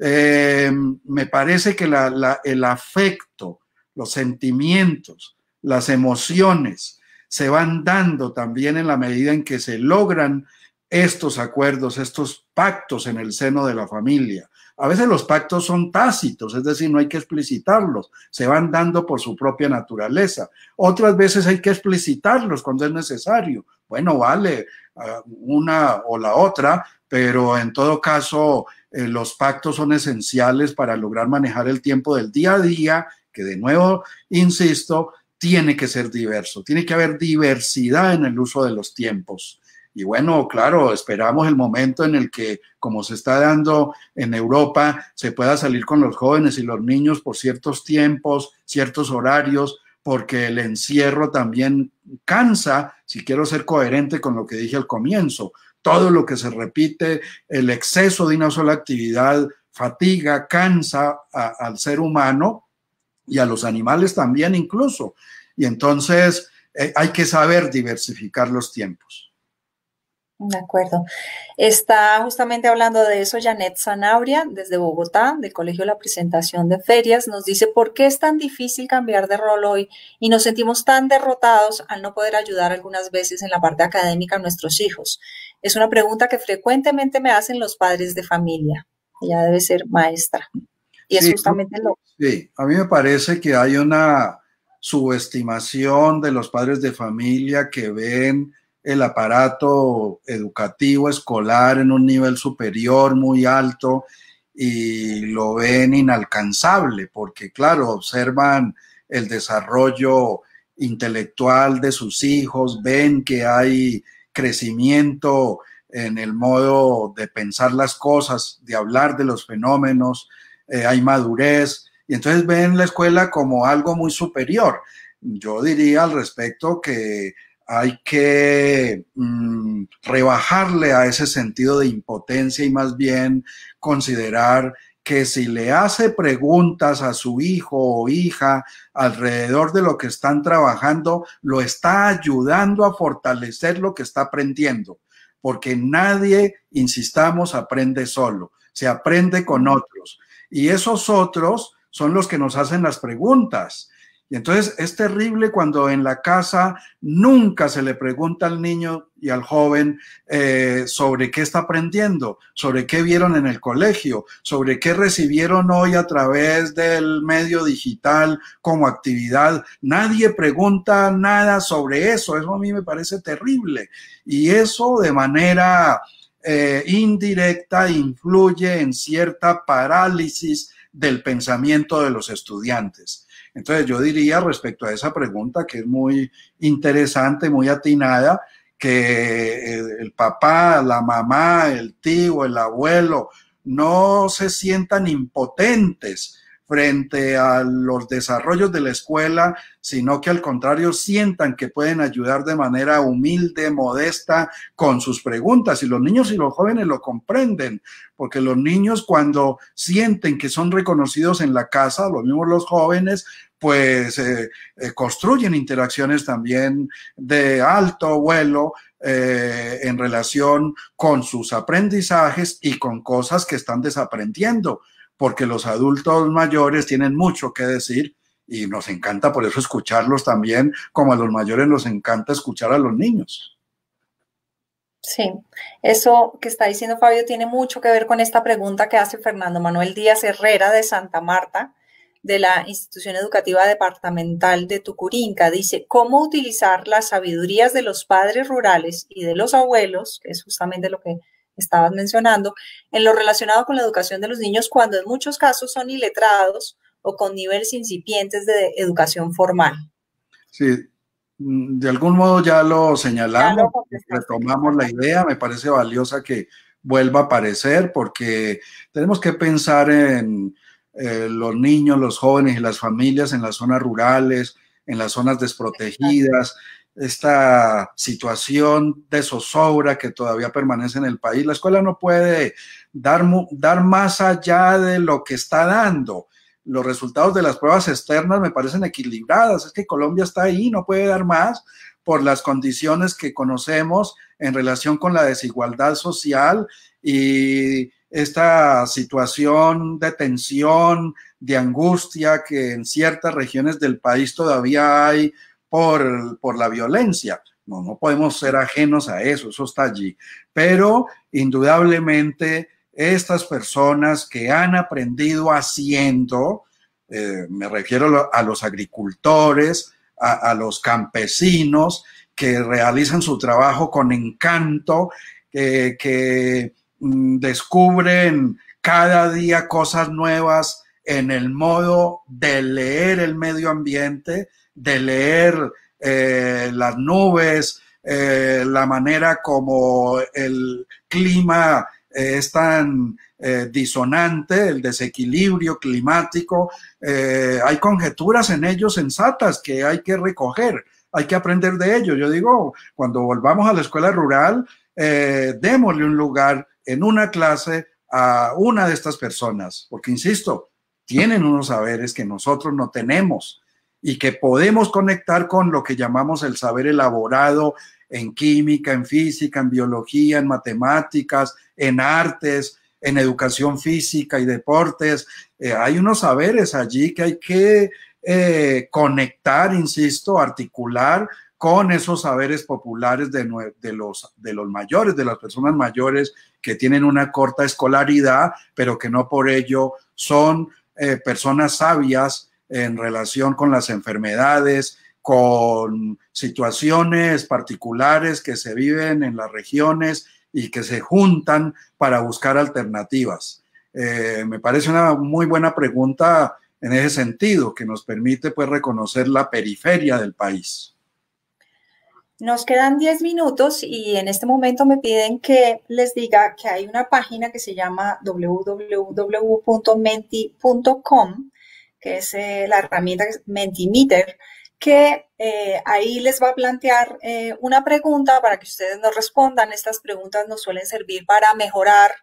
C: Eh, me parece que la, el afecto, los sentimientos, las emociones se van dando también en la medida en que se logran estos acuerdos, estos pactos en el seno de la familia. A veces los pactos son tácitos, es decir, no hay que explicitarlos, se van dando por su propia naturaleza. Otras veces hay que explicitarlos cuando es necesario. Bueno, vale ah, una o la otra, pero en todo caso eh, los pactos son esenciales para lograr manejar el tiempo del día a día, que de nuevo, insisto, tiene que ser diverso, tiene que haber diversidad en el uso de los tiempos. Y bueno, claro, esperamos el momento en el que, como se está dando en Europa, se pueda salir con los jóvenes y los niños por ciertos tiempos, ciertos horarios, porque el encierro también cansa, si quiero ser coherente con lo que dije al comienzo. Todo lo que se repite, el exceso de una sola actividad fatiga, cansa al ser humano y a los animales también incluso. Y entonces eh, hay que saber diversificar los tiempos.
A: De acuerdo. Está justamente hablando de eso Janet Zanabria desde Bogotá, del Colegio la Presentación de Ferias. Nos dice, ¿por qué es tan difícil cambiar de rol hoy y nos sentimos tan derrotados al no poder ayudar algunas veces en la parte académica a nuestros hijos? Es una pregunta que frecuentemente me hacen los padres de familia. Ella debe ser maestra.
C: Sí, a mí me parece que hay una subestimación de los padres de familia que ven el aparato educativo escolar en un nivel superior muy alto y lo ven inalcanzable, porque claro, observan el desarrollo intelectual de sus hijos, ven que hay crecimiento en el modo de pensar las cosas, de hablar de los fenómenos, eh, hay madurez, y entonces ven la escuela como algo muy superior. Yo diría al respecto que hay que mm, rebajarle a ese sentido de impotencia y más bien considerar que si le hace preguntas a su hijo o hija alrededor de lo que están trabajando, lo está ayudando a fortalecer lo que está aprendiendo, porque nadie, insistamos, aprende solo, se aprende con otros. Y esos otros son los que nos hacen las preguntas. Y entonces es terrible cuando en la casa nunca se le pregunta al niño y al joven eh, sobre qué está aprendiendo, sobre qué vieron en el colegio, sobre qué recibieron hoy a través del medio digital como actividad. Nadie pregunta nada sobre eso. Eso a mí me parece terrible. Y eso de manera eh, indirecta influye en cierta parálisis del pensamiento de los estudiantes. Entonces yo diría respecto a esa pregunta que es muy interesante, muy atinada, que eh, el papá, la mamá, el tío, el abuelo no se sientan impotentes frente a los desarrollos de la escuela, sino que al contrario sientan que pueden ayudar de manera humilde, modesta, con sus preguntas. Y los niños y los jóvenes lo comprenden, porque los niños cuando sienten que son reconocidos en la casa, los mismos los jóvenes, pues eh, eh, construyen interacciones también de alto vuelo eh, en relación con sus aprendizajes y con cosas que están desaprendiendo porque los adultos mayores tienen mucho que decir y nos encanta por eso escucharlos también, como a los mayores nos encanta escuchar a los niños.
A: Sí, eso que está diciendo Fabio tiene mucho que ver con esta pregunta que hace Fernando Manuel Díaz Herrera de Santa Marta, de la institución educativa departamental de Tucurinca. Dice, ¿cómo utilizar las sabidurías de los padres rurales y de los abuelos, que es justamente lo que estabas mencionando, en lo relacionado con la educación de los niños cuando en muchos casos son iletrados o con niveles incipientes de educación formal.
C: Sí, mm, de algún modo ya lo señalamos, retomamos la idea, me parece valiosa que vuelva a aparecer porque tenemos que pensar en eh, los niños, los jóvenes y las familias en las zonas rurales, en las zonas desprotegidas, esta situación de zozobra que todavía permanece en el país. La escuela no puede dar, dar más allá de lo que está dando. Los resultados de las pruebas externas me parecen equilibradas. Es que Colombia está ahí, no puede dar más por las condiciones que conocemos en relación con la desigualdad social y esta situación de tensión, de angustia que en ciertas regiones del país todavía hay por, la violencia. No, no podemos ser ajenos a eso, eso está allí. Pero indudablemente estas personas que han aprendido haciendo, eh, me refiero a los agricultores, a, los campesinos que realizan su trabajo con encanto, que mm, descubren cada día cosas nuevas en el modo de leer el medio ambiente, de leer eh, las nubes, eh, la manera como el clima eh, es tan disonante, el desequilibrio climático. hay conjeturas en ellos sensatas que hay que recoger, hay que aprender de ellos. Yo digo, cuando volvamos a la escuela rural, démosle un lugar en una clase a una de estas personas, porque insisto, tienen unos saberes que nosotros no tenemos y que podemos conectar con lo que llamamos el saber elaborado en química, en física, en biología, en matemáticas, en artes, en educación física y deportes. Eh, hay unos saberes allí que hay que eh, conectar, insisto, articular con esos saberes populares de, los, mayores, de las personas mayores que tienen una corta escolaridad, pero que no por ello son eh, personas sabias en relación con las enfermedades, con situaciones particulares que se viven en las regiones y que se juntan para buscar alternativas. Eh, me parece una muy buena pregunta en ese sentido, que nos permite pues reconocer la periferia del país.
A: Nos quedan 10 minutos y en este momento me piden que les diga que hay una página que se llama www.menti.com que es eh, la herramienta Mentimeter, que eh, ahí les va a plantear eh, una pregunta para que ustedes nos respondan. Estas preguntas nos suelen servir para mejorar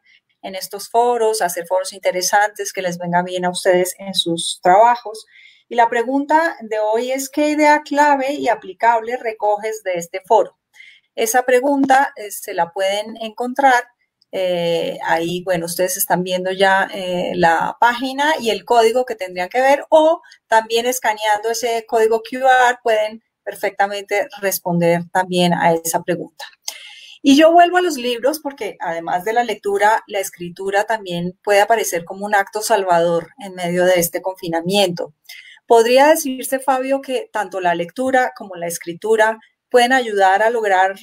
A: en estos foros, hacer foros interesantes que les venga bien a ustedes en sus trabajos. Y la pregunta de hoy es, ¿qué idea clave y aplicable recoges de este foro? Esa pregunta se la pueden encontrar eh, ahí, bueno, ustedes están viendo ya eh, la página y el código que tendrían que ver o también escaneando ese código QR pueden perfectamente responder también a esa pregunta. Y yo vuelvo a los libros porque además de la lectura, la escritura también puede aparecer como un acto salvador en medio de este confinamiento. Podría decirse, Fabio, que tanto la lectura como la escritura pueden ayudar a lograr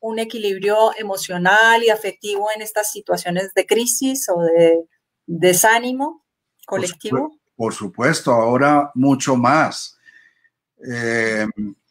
A: un equilibrio emocional y afectivo en estas situaciones de crisis o de desánimo colectivo?
C: Por, supuesto, ahora mucho más. Em,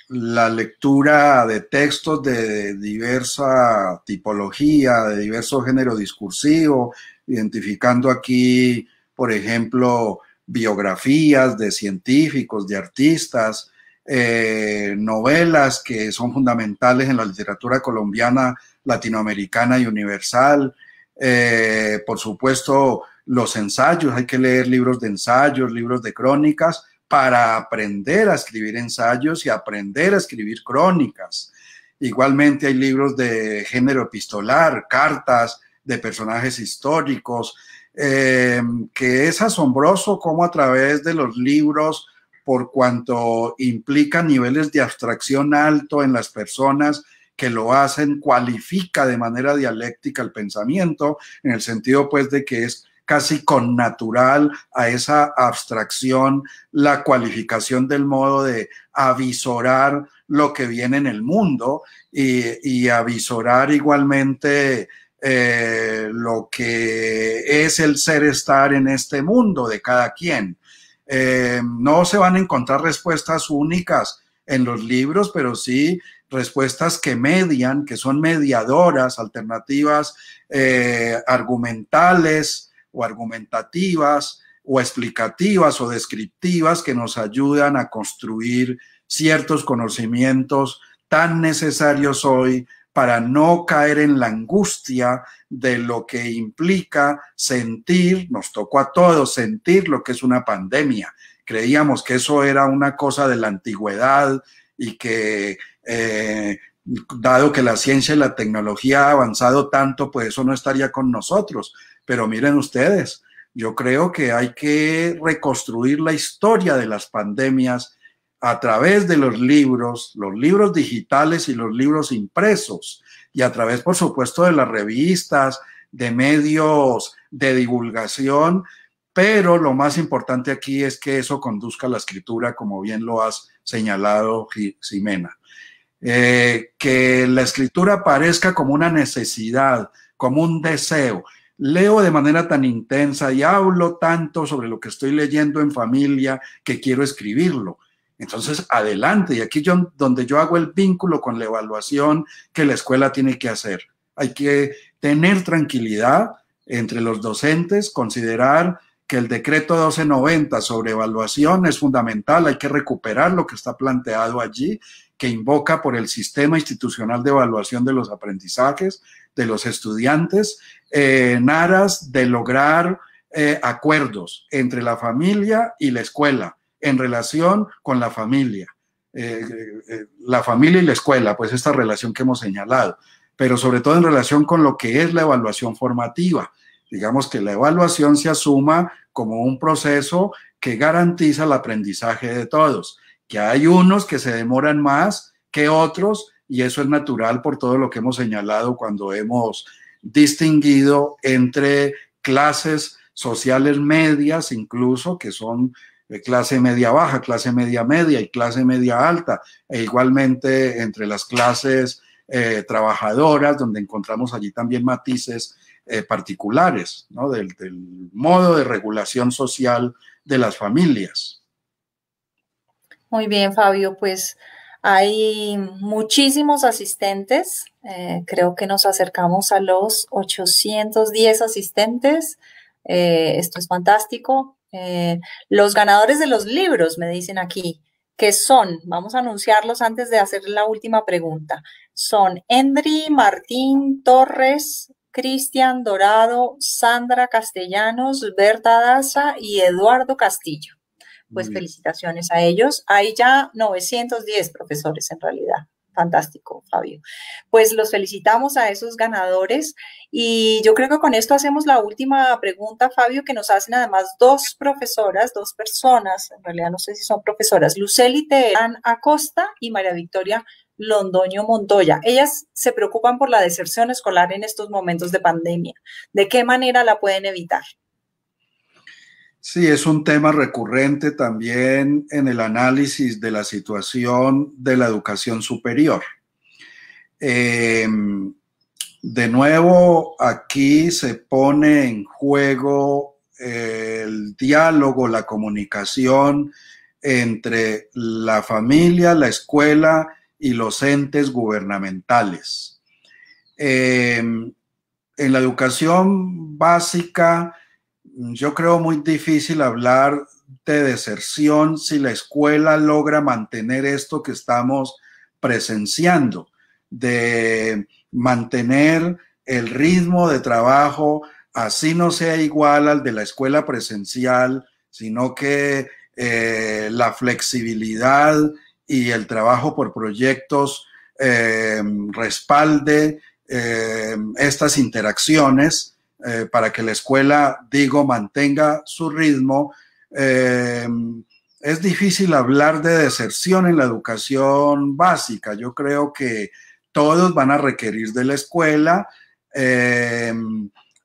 C: la lectura de textos de diversa tipología, de diverso género discursivo, identificando aquí, por ejemplo, biografías de científicos, de artistas, eh, novelas que son fundamentales en la literatura colombiana, latinoamericana y universal. Eh, por supuesto, los ensayos, hay que leer libros de ensayos, libros de crónicas, para aprender a escribir ensayos y aprender a escribir crónicas. Igualmente hay libros de género epistolar, cartas de personajes históricos, eh, que es asombroso cómo a través de los libros por cuanto implica niveles de abstracción alto en las personas que lo hacen, cualifica de manera dialéctica el pensamiento, en el sentido pues de que es casi connatural a esa abstracción la cualificación del modo de avisorar lo que viene en el mundo y, avisorar igualmente eh, lo que es el ser estar en este mundo de cada quien. Eh, no se van a encontrar respuestas únicas en los libros, pero sí respuestas que median, que son mediadoras, alternativas eh, argumentales o argumentativas o explicativas o descriptivas que nos ayudan a construir ciertos conocimientos tan necesarios hoy para no caer en la angustia de lo que implica sentir, nos tocó a todos sentir lo que es una pandemia. Creíamos que eso era una cosa de la antigüedad y que eh, dado que la ciencia y la tecnología ha avanzado tanto, pues eso no estaría con nosotros. Pero miren ustedes, yo creo que hay que reconstruir la historia de las pandemias a través de los libros, los libros digitales y los libros impresos, y a través, por supuesto, de las revistas, de medios de divulgación, pero lo más importante aquí es que eso conduzca a la escritura, como bien lo has señalado, Jimena, eh, que la escritura parezca como una necesidad, como un deseo. Leo de manera tan intensa y hablo tanto sobre lo que estoy leyendo en familia que quiero escribirlo. Entonces, adelante. Y aquí donde yo hago el vínculo con la evaluación que la escuela tiene que hacer. Hay que tener tranquilidad entre los docentes, considerar que el decreto 1290 sobre evaluación es fundamental, hay que recuperar lo que está planteado allí, que invoca por el sistema institucional de evaluación de los aprendizajes de los estudiantes, eh, en aras de lograr eh, acuerdos entre la familia y la escuela en relación con la familia, eh, eh, eh, la familia y la escuela, pues esta relación que hemos señalado, pero sobre todo en relación con lo que es la evaluación formativa. Digamos que la evaluación se asuma como un proceso que garantiza el aprendizaje de todos, que hay unos que se demoran más que otros y eso es natural por todo lo que hemos señalado cuando hemos distinguido entre clases sociales medias incluso, que son clase media baja, clase media media y clase media alta, e igualmente entre las clases eh, trabajadoras, donde encontramos allí también matices eh, particulares, ¿no? del, modo de regulación social de las familias.
A: Muy bien, Fabio, pues hay muchísimos asistentes, eh, creo que nos acercamos a los 810 asistentes, esto es fantástico, eh, los ganadores de los libros, me dicen aquí, que son, vamos a anunciarlos antes de hacer la última pregunta, son Endri Martín Torres, Cristian Dorado, Sandra Castellanos, Berta Daza y Eduardo Castillo. Pues felicitaciones a ellos. Hay ya 910 profesores en realidad. Fantástico, Fabio. Pues los felicitamos a esos ganadores y yo creo que con esto hacemos la última pregunta, Fabio, que nos hacen además dos profesoras, dos personas, en realidad no sé si son profesoras, Luceli Teherán Acosta y María Victoria Londoño Montoya. Ellas se preocupan por la deserción escolar en estos momentos de pandemia. ¿De qué manera la pueden evitar?
C: Sí, es un tema recurrente también en el análisis de la situación de la educación superior. Em, de nuevo, aquí se pone en juego eh, el diálogo, la comunicación entre la familia, la escuela y los entes gubernamentales. Em, en la educación básica, yo creo muy difícil hablar de deserción si la escuela logra mantener esto que estamos presenciando, de mantener el ritmo de trabajo, así no sea igual al de la escuela presencial, sino que eh, la flexibilidad y el trabajo por proyectos eh, respalde eh, estas interacciones eh, para que la escuela, digo, mantenga su ritmo. Eh, es difícil hablar de deserción en la educación básica. Yo creo que todos van a requerir de la escuela. Eh,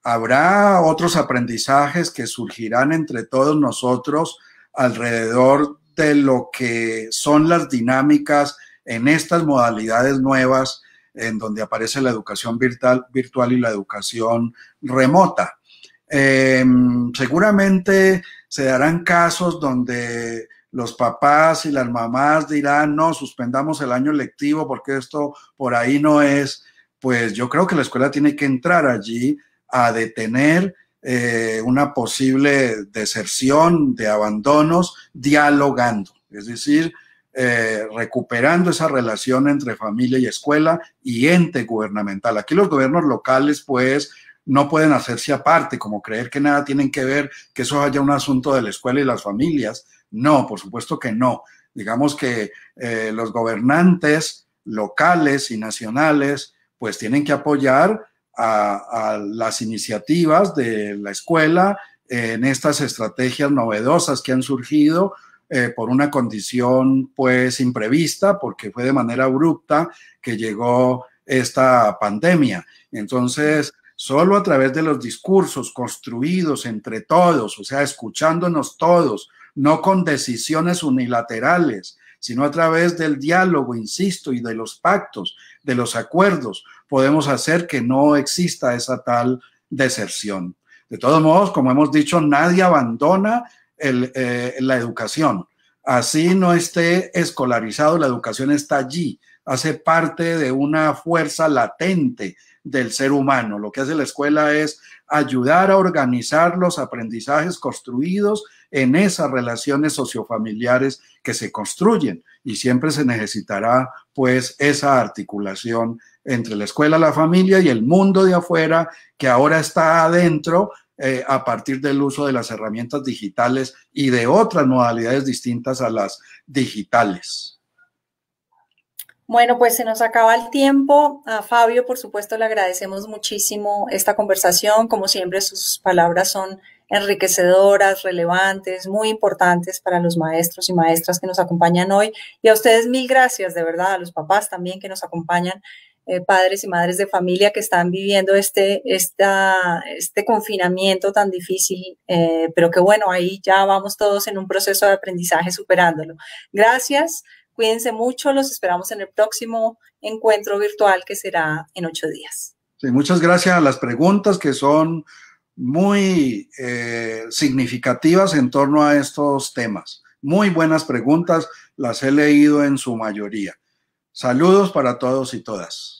C: habrá otros aprendizajes que surgirán entre todos nosotros alrededor de lo que son las dinámicas en estas modalidades nuevas en donde aparece la educación virtual, virtual y la educación remota. Em, seguramente se darán casos donde los papás y las mamás dirán, no, suspendamos el año lectivo porque esto por ahí no es, pues yo creo que la escuela tiene que entrar allí a detener eh, una posible deserción de abandonos dialogando, es decir, eh, recuperando esa relación entre familia y escuela y ente gubernamental. Aquí los gobiernos locales, pues, no pueden hacerse aparte, como creer que nada tienen que ver, que eso haya un asunto de la escuela y las familias. No, por supuesto que no. Digamos que eh, los gobernantes locales y nacionales, pues, tienen que apoyar a las iniciativas de la escuela en estas estrategias novedosas que han surgido eh, por una condición pues imprevista, porque fue de manera abrupta que llegó esta pandemia. Entonces, solo a través de los discursos construidos entre todos, o sea, escuchándonos todos, no con decisiones unilaterales, sino a través del diálogo, insisto, y de los pactos, de los acuerdos, podemos hacer que no exista esa tal deserción. De todos modos, como hemos dicho, nadie abandona eh, la educación. Así no esté escolarizado, la educación está allí, hace parte de una fuerza latente del ser humano. Lo que hace la escuela es ayudar a organizar los aprendizajes construidos en esas relaciones sociofamiliares que se construyen y siempre se necesitará pues esa articulación entre la escuela, la familia y el mundo de afuera que ahora está adentro eh, a partir del uso de las herramientas digitales y de otras modalidades distintas a las digitales.
A: Bueno, pues se nos acaba el tiempo. A Fabio, por supuesto, le agradecemos muchísimo esta conversación. Como siempre, sus palabras son enriquecedoras, relevantes, muy importantes para los maestros y maestras que nos acompañan hoy. Y a ustedes mil gracias, de verdad, a los papás también que nos acompañan eh, padres y madres de familia que están viviendo este, este confinamiento tan difícil, eh, pero que bueno, ahí ya vamos todos en un proceso de aprendizaje superándolo. Gracias, cuídense mucho, los esperamos en el próximo encuentro virtual que será en ocho días.
C: muchas gracias a las preguntas que son muy eh, significativas en torno a estos temas. Muy buenas preguntas, las he leído en su mayoría. Saludos para todos y todas.